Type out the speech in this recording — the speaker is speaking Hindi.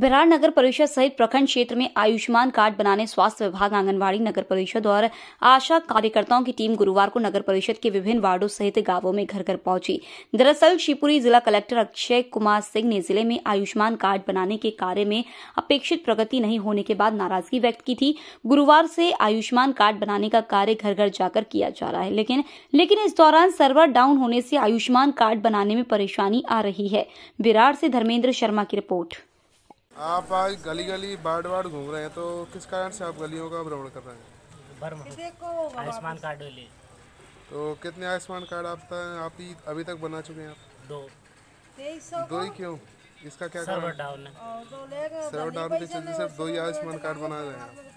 बिहार नगर परिषद सहित प्रखंड क्षेत्र में आयुष्मान कार्ड बनाने स्वास्थ्य विभाग आंगनबाड़ी नगर परिषद और आशा कार्यकर्ताओं की टीम गुरुवार को नगर परिषद के विभिन्न वार्डो सहित गांवों में घर घर पहुंची दरअसल शिवपुरी जिला कलेक्टर अक्षय कुमार सिंह ने जिले में आयुष्मान कार्ड बनाने के कार्य में अपेक्षित प्रगति नहीं होने के बाद नाराजगी व्यक्त की थी गुरुवार से आयुष्मान कार्ड बनाने का कार्य घर घर जाकर किया जा रहा है लेकिन लेकिन इस दौरान सर्वर डाउन होने से आयुष्मान कार्ड बनाने में परेशानी आ रही है विरार से धर्मेंद्र शर्मा की रिपोर्ट आप आज गली गली बाढ़ बाढ़ घूम रहे हैं तो किस कारण से आप गलियों का भ्रमण कर रहे हैं आयुष्मान कार्ड तो कितने आयुष्मान कार्ड आप आप ही अभी तक बना चुके हैं आप दो दो ही क्यों इसका क्या कारण सर्वर डाउन है सर्वर डाउन के चलते सिर्फ दो ही आयुष्मान तो कार्ड बना रहे हैं आप